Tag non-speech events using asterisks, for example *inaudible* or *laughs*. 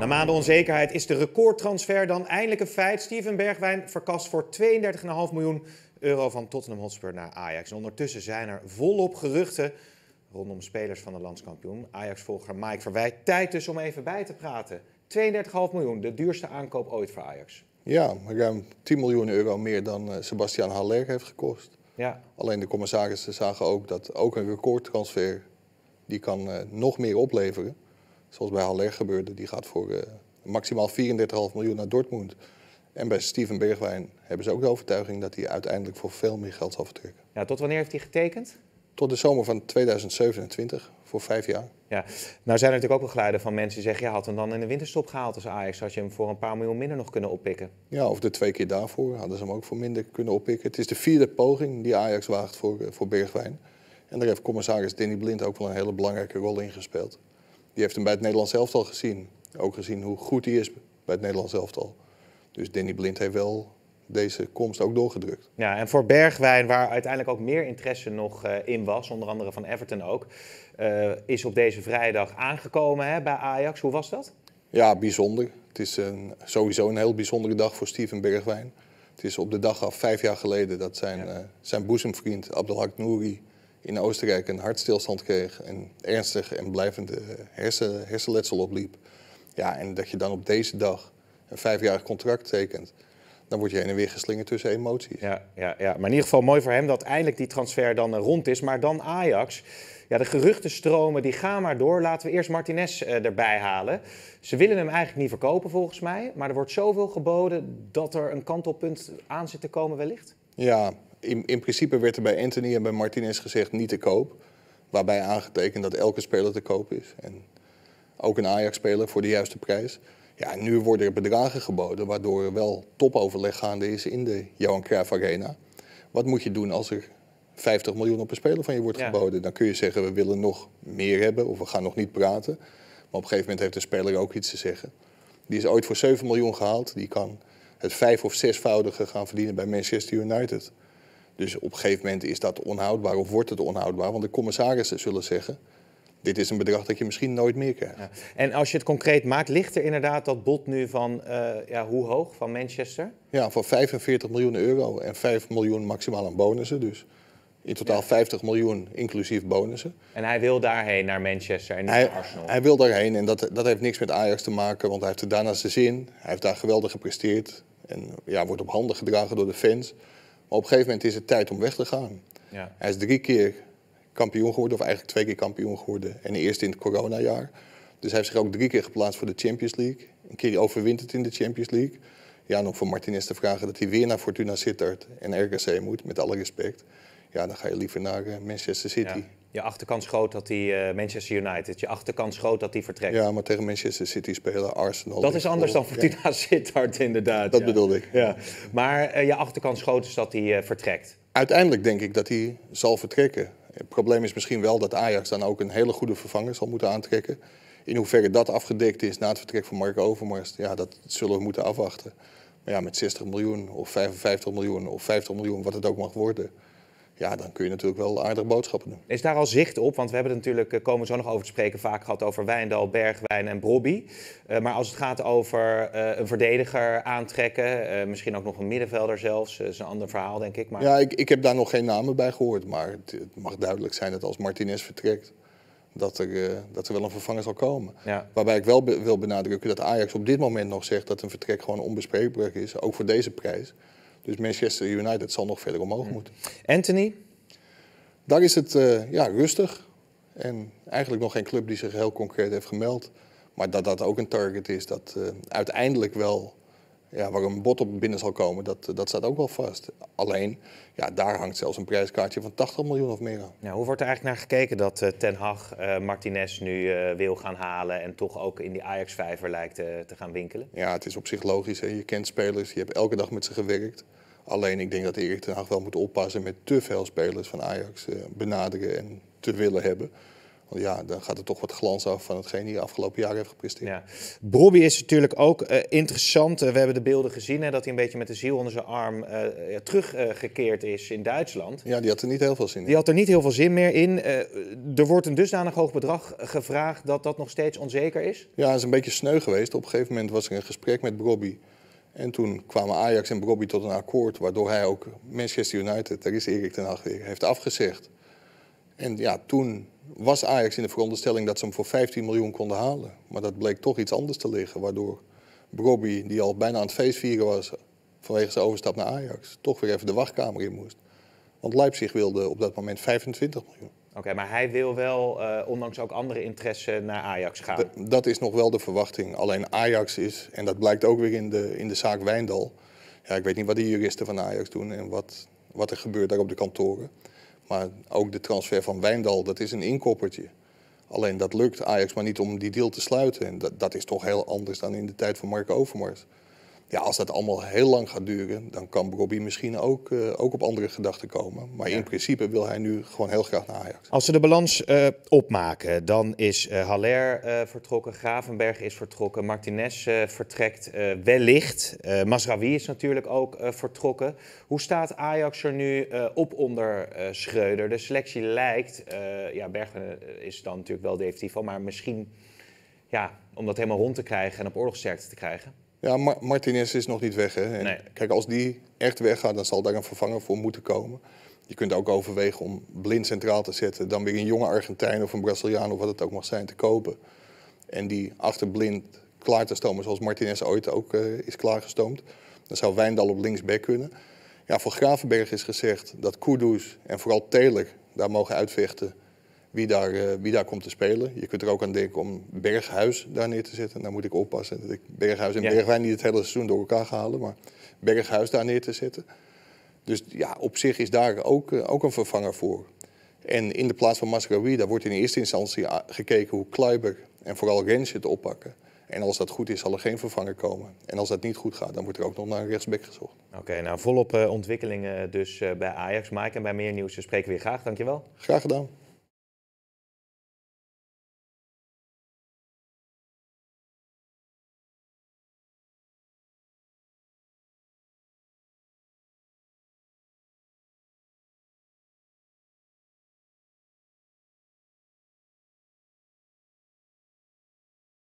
Na maanden onzekerheid is de recordtransfer dan eindelijk een feit. Steven Bergwijn verkast voor 32,5 miljoen euro van Tottenham Hotspur naar Ajax. En ondertussen zijn er volop geruchten rondom spelers van de landskampioen. Ajax-volger Mike verwijt. tijd dus om even bij te praten. 32,5 miljoen, de duurste aankoop ooit voor Ajax. Ja, ruim 10 miljoen euro meer dan eh, Sebastian Haller heeft gekost. Ja. Alleen de commissarissen zagen ook dat ook een recordtransfer... die kan eh, nog meer opleveren zoals bij Haller gebeurde, die gaat voor eh, maximaal 34,5 miljoen naar Dortmund. En bij Steven Bergwijn hebben ze ook de overtuiging dat hij uiteindelijk voor veel meer geld zal vertrekken. Ja, tot wanneer heeft hij getekend? Tot de zomer van 2027, voor vijf jaar. Ja, nou zijn er natuurlijk ook wel van mensen die zeggen... ja, had hem dan in de winterstop gehaald als Ajax... had je hem voor een paar miljoen minder nog kunnen oppikken. Ja, of de twee keer daarvoor hadden ze hem ook voor minder kunnen oppikken. Het is de vierde poging die Ajax waagt voor, eh, voor Bergwijn. En daar heeft commissaris Danny Blind ook wel een hele belangrijke rol in gespeeld die heeft hem bij het Nederlands elftal gezien. Ook gezien hoe goed hij is bij het Nederlands elftal. Dus Danny Blind heeft wel deze komst ook doorgedrukt. Ja, en voor Bergwijn, waar uiteindelijk ook meer interesse nog eh, in was, onder andere van Everton ook, eh, is op deze vrijdag aangekomen hè, bij Ajax. Hoe was dat? Ja, bijzonder. Het is een, sowieso een heel bijzondere dag voor Steven Bergwijn. Het is op de dag af vijf jaar geleden dat zijn, ja. uh, zijn boezemvriend Abdelhak Nouri in Oostenrijk een hartstilstand kreeg en ernstig en blijvende eh, hersen, hersenletsel opliep. Ja, en dat je dan op deze dag een vijfjarig contract tekent dan word je heen en weer geslingerd tussen emoties. Ja, ja, ja, maar in ieder geval mooi voor hem dat eindelijk die transfer dan eh, rond is. Maar dan Ajax. Ja, de geruchtenstromen die gaan maar door. Laten we eerst Martinez eh, erbij halen. Ze willen hem eigenlijk niet verkopen volgens mij. Maar er wordt zoveel geboden dat er een kantelpunt aan zit te komen wellicht. Ja, in, in principe werd er bij Anthony en bij Martinez gezegd niet te koop. Waarbij aangetekend dat elke speler te koop is. En ook een Ajax-speler voor de juiste prijs. Ja, nu worden er bedragen geboden waardoor er wel topoverleg gaande is in de Johan Cruijff Arena. Wat moet je doen als er 50 miljoen op een speler van je wordt geboden? Dan kun je zeggen we willen nog meer hebben of we gaan nog niet praten. Maar op een gegeven moment heeft de speler ook iets te zeggen. Die is ooit voor 7 miljoen gehaald. Die kan het vijf- of zesvoudige gaan verdienen bij Manchester United. Dus op een gegeven moment is dat onhoudbaar of wordt het onhoudbaar. Want de commissarissen zullen zeggen, dit is een bedrag dat je misschien nooit meer krijgt. Ja. En als je het concreet maakt, ligt er inderdaad dat bod nu van eh, ja, hoe hoog van Manchester? Ja, van 45 miljoen euro en 5 miljoen maximaal aan bonussen dus. In totaal 50 miljoen, inclusief bonussen. En hij wil daarheen, naar Manchester en hij, naar Arsenal? Hij wil daarheen en dat, dat heeft niks met Ajax te maken, want hij heeft er daarnaast de zin. Hij heeft daar geweldig gepresteerd en ja, wordt op handen gedragen door de fans. Maar op een gegeven moment is het tijd om weg te gaan. Ja. Hij is drie keer kampioen geworden, of eigenlijk twee keer kampioen geworden. En eerst in het coronajaar. Dus hij heeft zich ook drie keer geplaatst voor de Champions League. Een keer overwint het in de Champions League. Ja, nog voor van Martinez te vragen dat hij weer naar Fortuna Sittard en RKC moet, met alle respect. Ja, dan ga je liever naar eh, Manchester City. Je achterkans groot dat hij uh, eh, Manchester United, je achterkans groot dat hij vertrekt. Ja, maar tegen Manchester City spelen, Arsenal. Dat is anders dan Fortuna ja. *laughs* Sittard inderdaad. Dat bedoelde ik. Ja. Maar uh, je achterkans groot is dat hij eh, vertrekt. Uiteindelijk denk ik dat hij zal vertrekken. Het probleem is misschien wel dat Ajax dan ook een hele goede vervanger zal moeten aantrekken. In hoeverre dat afgedekt is na het vertrek van Mark Overmars, ja, dat zullen we moeten afwachten. Maar ja, met 60 miljoen of 55 miljoen of 50 miljoen, wat het ook mag worden ja, dan kun je natuurlijk wel aardige boodschappen doen. Is daar al zicht op? Want we hebben het natuurlijk, eh, komen zo nog over te spreken, vaak gehad over Wijndal, Bergwijn en Brobby. Eh, maar als het gaat over eh, een verdediger aantrekken, misschien ook nog een middenvelder zelfs, dat is een ander verhaal denk ik. Maar... Ja, ik, ik heb daar nog geen namen bij gehoord, maar het, het mag duidelijk zijn dat als Martinez vertrekt, dat er, dat er wel een vervanger zal komen. Waarbij ik wel wil benadrukken dat Ajax op dit moment nog zegt dat een vertrek gewoon onbespreekbaar is, ook voor deze prijs. Dus Manchester United zal nog verder omhoog hmm. moeten. Anthony? Daar is het eh, ja, rustig. En eigenlijk nog geen club die zich heel concreet heeft gemeld. Maar dat dat ook een target is, dat eh, uiteindelijk wel ja, waar een bot op binnen zal komen, dat, eh, dat staat ook wel vast. Alleen, ja, daar hangt zelfs een prijskaartje van 80 miljoen of meer aan. Nou, hoe wordt er eigenlijk naar gekeken dat uh, Ten Hag uh, Martinez nu wil gaan halen en toch ook in die Ajax-vijver lijkt te gaan winkelen? Ja, het is op zich logisch. Hè? Je kent spelers, je hebt elke dag met ze gewerkt. Alleen ik denk dat Erik ten Hag wel moet oppassen met te veel spelers van Ajax eh, benaderen en te willen hebben. Want ja, dan gaat er toch wat glans af van hetgeen die de afgelopen jaar heeft gepresteerd. Ja. is natuurlijk ook eh, interessant. Eh, we hebben de beelden gezien hè, dat hij een beetje met de ziel onder zijn arm teruggekeerd is in Duitsland. Ja, die had er niet heel veel zin in. Die had er niet heel veel zin meer in. er wordt een dusdanig hoog bedrag gevraagd dat dat nog steeds onzeker is. Ja, dat is een beetje sneu geweest. Op een gegeven moment was er een gesprek met Bobby. En toen kwamen Ajax en Bobby tot een akkoord... waardoor hij ook Manchester United, daar is Erik ten Hag weer, heeft afgezegd. En ja, toen was Ajax in de veronderstelling dat ze hem voor 15 miljoen konden halen. Maar dat bleek toch iets anders te liggen, waardoor Bobby, die al bijna aan het feest vieren was... vanwege zijn overstap naar Ajax, toch weer even de wachtkamer in moest. Want Leipzig wilde op dat moment 25 miljoen maar hij wil wel, eh, ondanks ook andere interesse, naar Ajax gaan. dat is nog wel de verwachting. Alleen Ajax is, en dat blijkt ook weer in de, in de zaak Wijndal. Ja, ik weet niet wat de juristen van Ajax doen en wat, wat er gebeurt daar op de kantoren. Maar ook de transfer van Wijndal, dat is een inkoppertje. Alleen dat lukt Ajax maar niet om die deal te sluiten. En dat, dat is toch heel anders dan in de tijd van Marco Overmars ja, als dat allemaal heel lang gaat duren, dan kan Bobby misschien ook, eh, ook op andere gedachten komen. Maar in principe wil hij nu gewoon heel graag naar Ajax. Als ze de balans eh, opmaken, dan is uh, Haller vertrokken, Gravenberg is vertrokken, Martinez vertrekt wellicht. Masrawi is natuurlijk ook vertrokken. Hoe staat Ajax er nu op onder Schreuder? De selectie lijkt, ja, Bergen is dan natuurlijk wel definitief al, maar misschien ja, om dat helemaal rond te krijgen en op oorlogsterkte te krijgen. Ja, Martinez is nog niet weg. Hè? Kijk, als die echt weggaat, dan zal daar een vervanger voor moeten komen. Je kunt ook overwegen om blind centraal te zetten, dan weer een jonge Argentijn of een Braziliaan of wat het ook mag zijn te kopen. En die achter blind klaar te stomen, zoals Martinez ooit ook eh, is klaargestoomd. Dan zou Wijndal op linksback kunnen. Ja, voor Gravenberg is gezegd dat Kudus en vooral Taylor daar mogen uitvechten eh, wie daar, komt te spelen. Je kunt er ook aan denken om Berghuis daar neer te zetten. Daar moet ik oppassen dat ik Berghuis en Bergwijn niet het hele seizoen door elkaar ga halen. Maar Berghuis daar neer te zetten. Dus ja, op zich is daar ook, eh, ook een vervanger voor. En in de plaats van Mascarui, daar wordt in eerste instantie ah, gekeken hoe Kluiber en vooral Rens het oppakken. En als dat goed is, zal er geen vervanger komen. En als dat niet goed gaat, dan wordt er ook nog naar een rechtsbek gezocht. Oké, nou volop eh, ontwikkelingen dus bij Ajax. Mike, en bij meer nieuws spreken we weer graag. Dankjewel. Graag gedaan.